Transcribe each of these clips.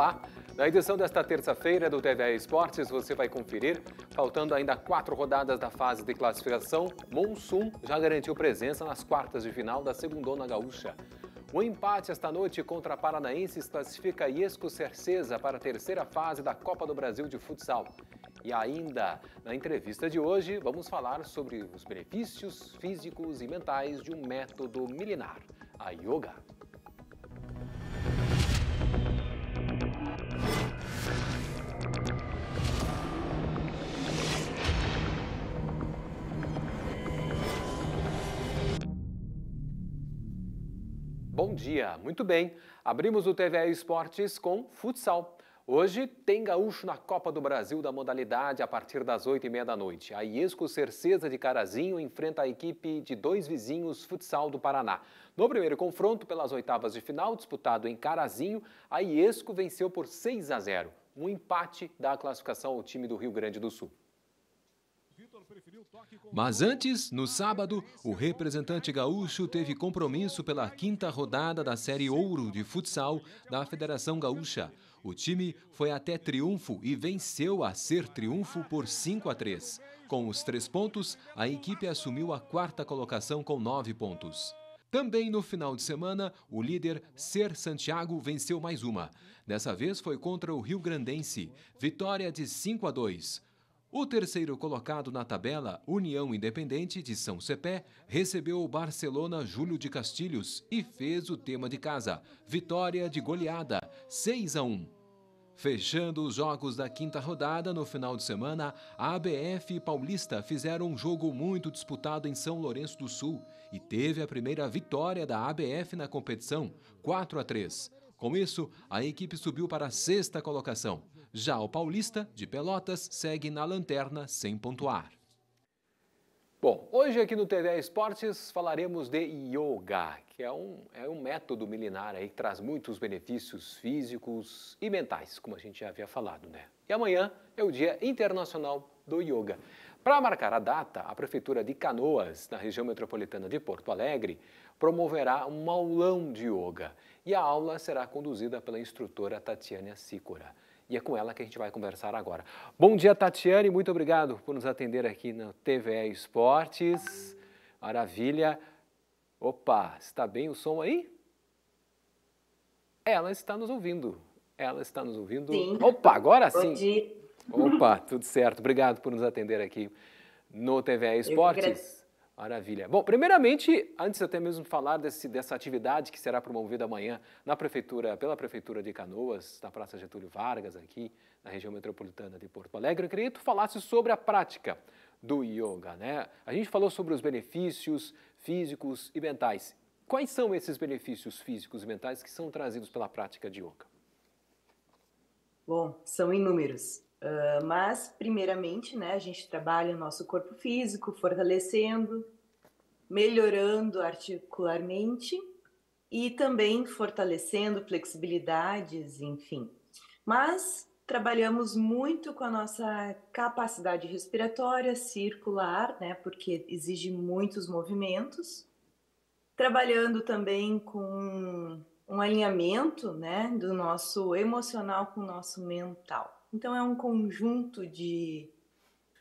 Olá! Na edição desta terça-feira do TV Esportes, você vai conferir. Faltando ainda quatro rodadas da fase de classificação, Monsum já garantiu presença nas quartas de final da Segundona Gaúcha. O empate esta noite contra Paranaense classifica Iesco Cercesa para a terceira fase da Copa do Brasil de Futsal. E ainda, na entrevista de hoje, vamos falar sobre os benefícios físicos e mentais de um método milenar, a yoga. Bom dia, muito bem. Abrimos o TV Esportes com futsal. Hoje tem gaúcho na Copa do Brasil da modalidade a partir das 8 e meia da noite. A Iesco Cercesa de Carazinho enfrenta a equipe de dois vizinhos futsal do Paraná. No primeiro confronto, pelas oitavas de final, disputado em Carazinho, a Iesco venceu por 6 a 0. Um empate dá a classificação ao time do Rio Grande do Sul. Mas antes, no sábado, o representante gaúcho teve compromisso pela quinta rodada da Série Ouro de futsal da Federação Gaúcha. O time foi até triunfo e venceu a ser triunfo por 5 a 3. Com os três pontos, a equipe assumiu a quarta colocação com nove pontos. Também no final de semana, o líder Ser Santiago venceu mais uma. Dessa vez foi contra o Rio Grandense, vitória de 5 a 2. O terceiro colocado na tabela, União Independente de São Cepé, recebeu o Barcelona Júlio de Castilhos e fez o tema de casa, vitória de goleada, 6 a 1. Fechando os jogos da quinta rodada no final de semana, a ABF e Paulista fizeram um jogo muito disputado em São Lourenço do Sul e teve a primeira vitória da ABF na competição, 4 a 3. Com isso, a equipe subiu para a sexta colocação. Já o paulista, de Pelotas, segue na lanterna sem pontuar. Bom, hoje aqui no TV Esportes falaremos de yoga, que é um, é um método milenar aí que traz muitos benefícios físicos e mentais, como a gente já havia falado, né? E amanhã é o Dia Internacional do Yoga. Para marcar a data, a Prefeitura de Canoas, na região metropolitana de Porto Alegre, promoverá um aulão de yoga e a aula será conduzida pela instrutora Tatiana Sicora. E é com ela que a gente vai conversar agora. Bom dia, Tatiane. Muito obrigado por nos atender aqui no TVE Esportes. Maravilha. Opa, está bem o som aí? Ela está nos ouvindo. Ela está nos ouvindo. Sim. Opa, agora sim. Bom dia. Opa, tudo certo. Obrigado por nos atender aqui no TVE Esportes. Maravilha. Bom, primeiramente, antes até mesmo falar desse, dessa atividade que será promovida amanhã na prefeitura, pela prefeitura de Canoas, na Praça Getúlio Vargas, aqui na região metropolitana de Porto Alegre, eu queria que tu falasse sobre a prática do yoga, né? A gente falou sobre os benefícios físicos e mentais. Quais são esses benefícios físicos e mentais que são trazidos pela prática de yoga? Bom, são inúmeros. Uh, mas, primeiramente, né, a gente trabalha o nosso corpo físico, fortalecendo, melhorando articularmente e também fortalecendo flexibilidades, enfim. Mas trabalhamos muito com a nossa capacidade respiratória circular, né, porque exige muitos movimentos. Trabalhando também com um alinhamento, né, do nosso emocional com o nosso mental. Então, é um conjunto de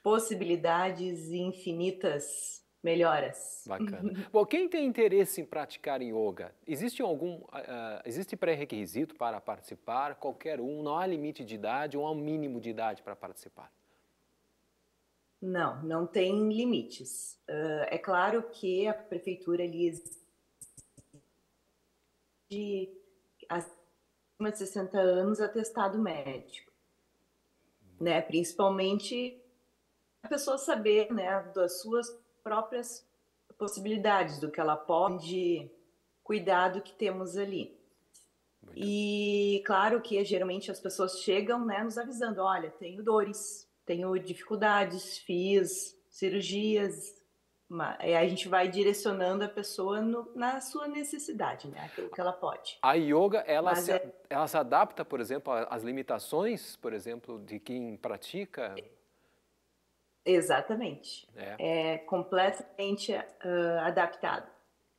possibilidades e infinitas melhoras. Bacana. Bom, quem tem interesse em praticar yoga, existe algum uh, existe pré-requisito para participar? Qualquer um, não há limite de idade ou há um mínimo de idade para participar? Não, não tem limites. Uh, é claro que a prefeitura lhes de acima de 60 anos atestado médico né? Principalmente a pessoa saber, né, das suas próprias possibilidades, do que ela pode, cuidado que temos ali. Muito. E claro que geralmente as pessoas chegam, né, nos avisando, olha, tenho dores, tenho dificuldades, fiz cirurgias, a gente vai direcionando a pessoa no, na sua necessidade, né? Aquilo que ela pode. A yoga, ela, se, é... ela se adapta, por exemplo, às limitações, por exemplo, de quem pratica? Exatamente. É, é completamente uh, adaptado.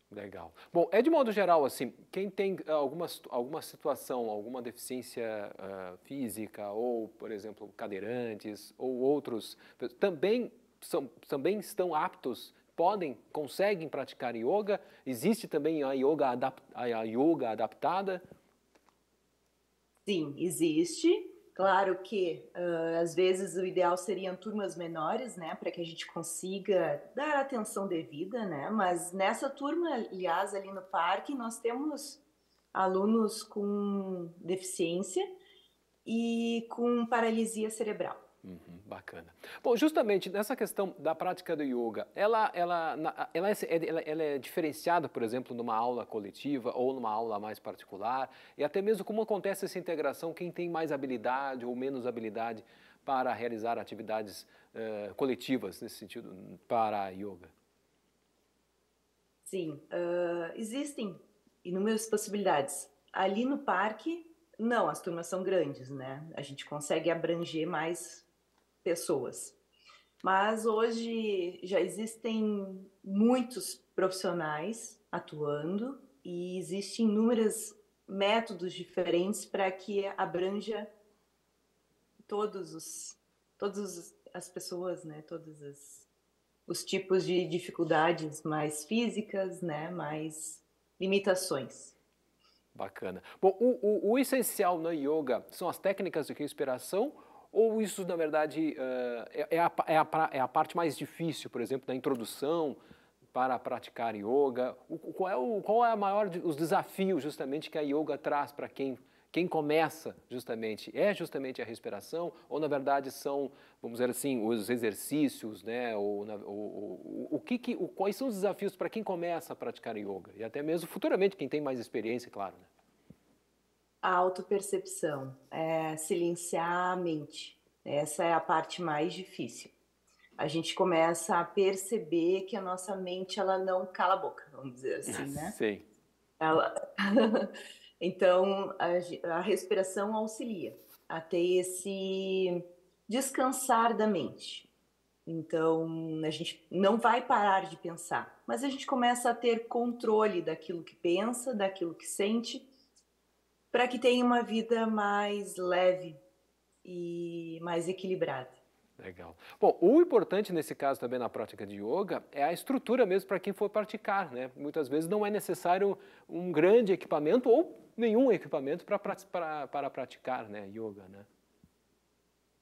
Legal. Bom, é de modo geral, assim, quem tem alguma, alguma situação, alguma deficiência uh, física, ou, por exemplo, cadeirantes, ou outros, também são, também estão aptos podem, conseguem praticar yoga. Existe também a yoga, adap a yoga adaptada? Sim, existe. Claro que uh, às vezes o ideal seriam turmas menores, né, para que a gente consiga dar atenção devida, né. Mas nessa turma, aliás, ali no parque, nós temos alunos com deficiência e com paralisia cerebral. Uhum, bacana. Bom, justamente nessa questão da prática do yoga, ela, ela, ela, é, é, ela, ela, é diferenciada, por exemplo, numa aula coletiva ou numa aula mais particular? E até mesmo como acontece essa integração, quem tem mais habilidade ou menos habilidade para realizar atividades uh, coletivas, nesse sentido, para a yoga? Sim, uh, existem inúmeras possibilidades. Ali no parque, não, as turmas são grandes, né? A gente consegue abranger mais pessoas. Mas hoje já existem muitos profissionais atuando e existem inúmeros métodos diferentes para que abranja todos os todas as pessoas, né, todos os, os tipos de dificuldades mais físicas, né, mais limitações. Bacana. Bom, o, o, o essencial no yoga são as técnicas de respiração ou isso, na verdade, eh, é, é a, é, a, é a parte mais difícil, por exemplo, da introdução para praticar yoga? O, qual é, o, qual é a maior, os desafios justamente que a yoga traz para quem, quem começa justamente? É justamente a respiração ou, na verdade, são, vamos dizer assim, os exercícios, né? Ou, ou, o que, que o, quais são os desafios para quem começa a praticar yoga? E até mesmo futuramente quem tem mais experiência, claro, né? a autopercepção, é silenciar a mente. Essa é a parte mais difícil. A gente começa a perceber que a nossa mente ela não cala a boca, vamos dizer assim, ah, né? Sim. Ela... então a, a respiração auxilia a ter esse descansar da mente. Então, a gente não vai parar de pensar, mas a gente começa a ter controle daquilo que pensa, daquilo que sente para que tenha uma vida mais leve e mais equilibrada. Legal. Bom, o importante nesse caso também na prática de yoga é a estrutura mesmo para quem for praticar, né? Muitas vezes não é necessário um grande equipamento ou nenhum equipamento para para praticar, né, yoga, né?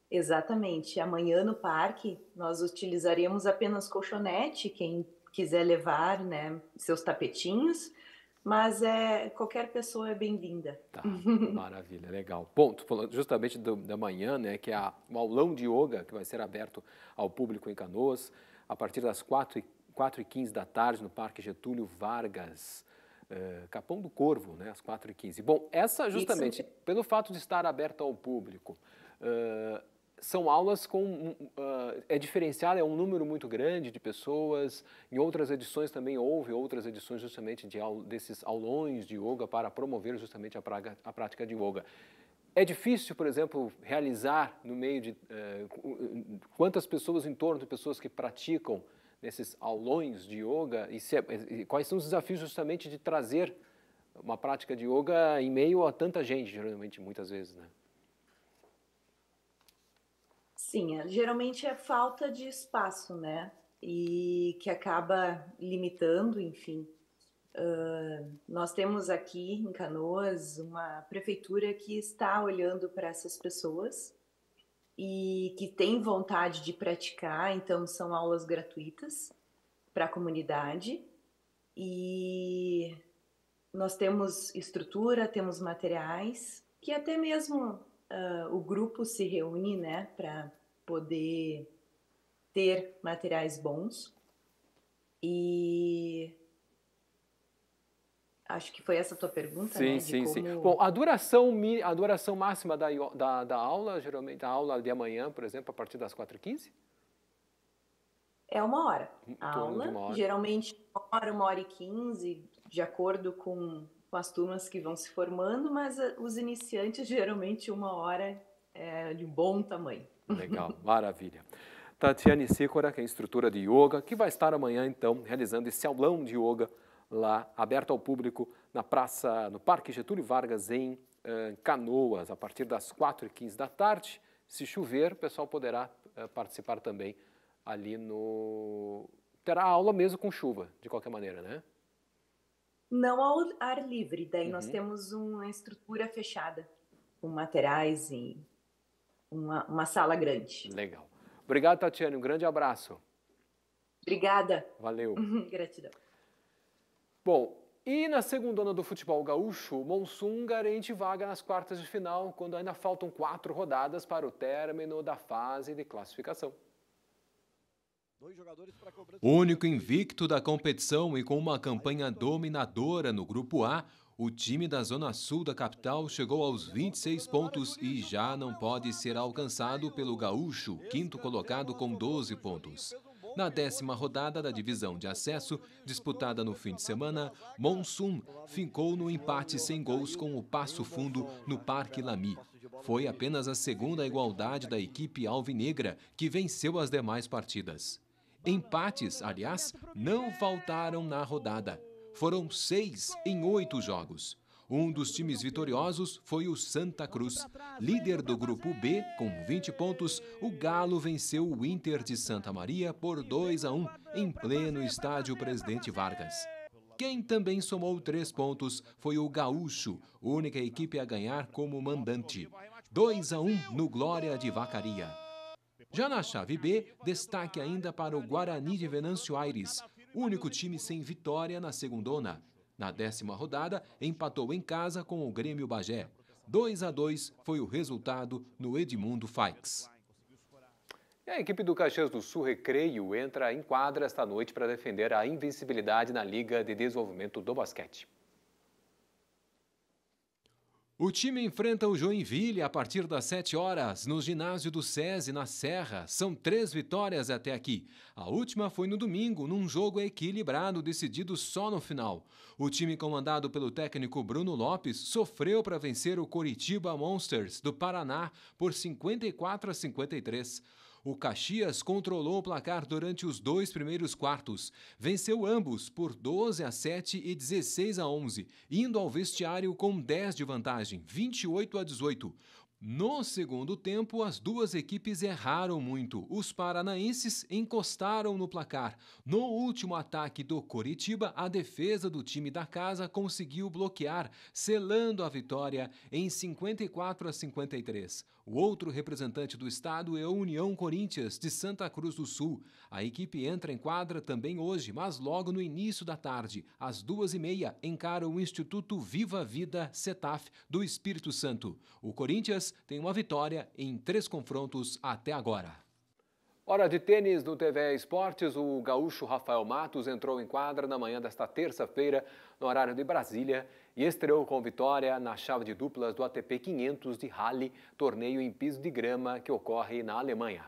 Exatamente. Amanhã no parque nós utilizaremos apenas colchonete, quem quiser levar, né, seus tapetinhos mas é qualquer pessoa é bem-vinda. Tá, maravilha, legal. Bom, falando justamente do, da manhã, né, que é a, o aulão de yoga que vai ser aberto ao público em Canoas a partir das 4 e, e 15 da tarde no Parque Getúlio Vargas. Eh, Capão do Corvo, né, às 4h15. Bom, essa justamente, Isso. pelo fato de estar aberta ao público, eh, são aulas com. Uh, é diferenciado, é um número muito grande de pessoas. Em outras edições também houve outras edições, justamente de desses aulões de yoga para promover justamente a, praga, a prática de yoga. É difícil, por exemplo, realizar no meio de. Uh, quantas pessoas em torno de pessoas que praticam nesses aulões de yoga e, se, é, e quais são os desafios justamente de trazer uma prática de yoga em meio a tanta gente, geralmente, muitas vezes, né? Sim, é, geralmente é falta de espaço, né? E que acaba limitando, enfim. Uh, nós temos aqui em Canoas uma prefeitura que está olhando para essas pessoas e que tem vontade de praticar, então são aulas gratuitas para a comunidade e nós temos estrutura, temos materiais que até mesmo uh, o grupo se reúne né, para poder ter materiais bons. E acho que foi essa a tua pergunta, sim, né? Sim, como... sim. Bom, a duração, a duração máxima da, da, da aula, geralmente, da aula de amanhã, por exemplo, a partir das 4h15? É uma hora. A aula, uma hora. geralmente, uma hora, uma hora e quinze, de acordo com, com as turmas que vão se formando, mas eh, os iniciantes, geralmente, uma hora é de bom tamanho. Legal, maravilha. Tatiane Sicora, que é instrutora de yoga, que vai estar amanhã, então, realizando esse aulão de yoga lá, aberto ao público, na praça, no Parque Getúlio Vargas, em eh, Canoas, a partir das 4h15 da tarde. Se chover, o pessoal poderá eh, participar também ali no. Terá aula mesmo com chuva, de qualquer maneira, né? Não ao ar livre, daí uhum. nós temos uma estrutura fechada, com materiais e uma, uma sala grande. Legal. Obrigado, Tatiane. Um grande abraço. Obrigada. Valeu. Uhum, gratidão. Bom, e na segunda do futebol gaúcho, o Monsum garante vaga nas quartas de final, quando ainda faltam quatro rodadas para o término da fase de classificação. Único invicto da competição e com uma campanha dominadora no Grupo A, o time da Zona Sul da capital chegou aos 26 pontos e já não pode ser alcançado pelo Gaúcho, quinto colocado com 12 pontos. Na décima rodada da divisão de acesso, disputada no fim de semana, Monsum ficou no empate sem gols com o Passo Fundo no Parque Lamy. Foi apenas a segunda igualdade da equipe alvinegra, que venceu as demais partidas. Empates, aliás, não faltaram na rodada. Foram seis em oito jogos. Um dos times vitoriosos foi o Santa Cruz. Líder do grupo B, com 20 pontos, o Galo venceu o Inter de Santa Maria por 2 a 1 em pleno estádio Presidente Vargas. Quem também somou três pontos foi o Gaúcho, única equipe a ganhar como mandante. 2 a 1 no Glória de Vacaria. Já na chave B, destaque ainda para o Guarani de Venâncio Aires, único time sem vitória na segundona. Na décima rodada, empatou em casa com o Grêmio Bagé. 2 a 2 foi o resultado no Edmundo Faix. a equipe do Caxias do Sul Recreio entra em quadra esta noite para defender a invencibilidade na Liga de Desenvolvimento do Basquete. O time enfrenta o Joinville a partir das 7 horas no ginásio do SESI, na Serra. São três vitórias até aqui. A última foi no domingo, num jogo equilibrado, decidido só no final. O time comandado pelo técnico Bruno Lopes sofreu para vencer o Coritiba Monsters, do Paraná, por 54 a 53. O Caxias controlou o placar durante os dois primeiros quartos. Venceu ambos por 12 a 7 e 16 a 11, indo ao vestiário com 10 de vantagem, 28 a 18. No segundo tempo, as duas equipes erraram muito. Os paranaenses encostaram no placar. No último ataque do Coritiba, a defesa do time da casa conseguiu bloquear, selando a vitória em 54 a 53. O outro representante do estado é o União Corinthians, de Santa Cruz do Sul. A equipe entra em quadra também hoje, mas logo no início da tarde, às duas e meia, encara o Instituto Viva Vida Setaf do Espírito Santo. O Corinthians tem uma vitória em três confrontos até agora. Hora de tênis no TV Esportes. O gaúcho Rafael Matos entrou em quadra na manhã desta terça-feira, no horário de Brasília, e estreou com vitória na chave de duplas do ATP 500 de Halle, torneio em piso de grama que ocorre na Alemanha.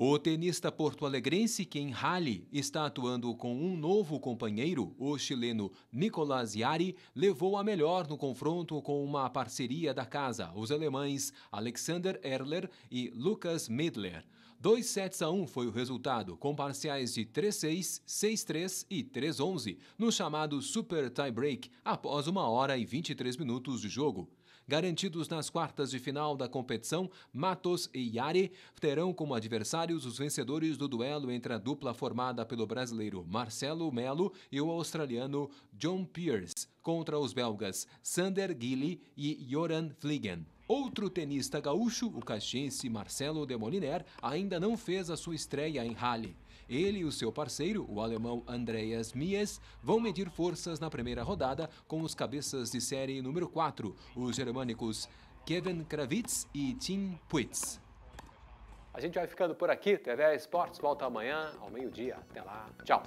O tenista porto-alegrense Ken Halley está atuando com um novo companheiro, o chileno Nicolas Yari, levou a melhor no confronto com uma parceria da casa, os alemães Alexander Erler e Lucas Midler. 2 sets a 1 um foi o resultado, com parciais de 3-6, 6-3 e 3-11, no chamado Super Tie Break, após 1 hora e 23 minutos de jogo. Garantidos nas quartas de final da competição, Matos e Yari terão como adversários os vencedores do duelo entre a dupla formada pelo brasileiro Marcelo Melo e o australiano John Pierce contra os belgas Sander Gilly e Joran Fliegen. Outro tenista gaúcho, o caxiense Marcelo de Moliner, ainda não fez a sua estreia em Halle. Ele e o seu parceiro, o alemão Andreas Mies, vão medir forças na primeira rodada com os cabeças de série número 4, os germânicos Kevin Kravitz e Tim Puitz. A gente vai ficando por aqui. TV Esportes volta amanhã ao meio-dia. Até lá. Tchau.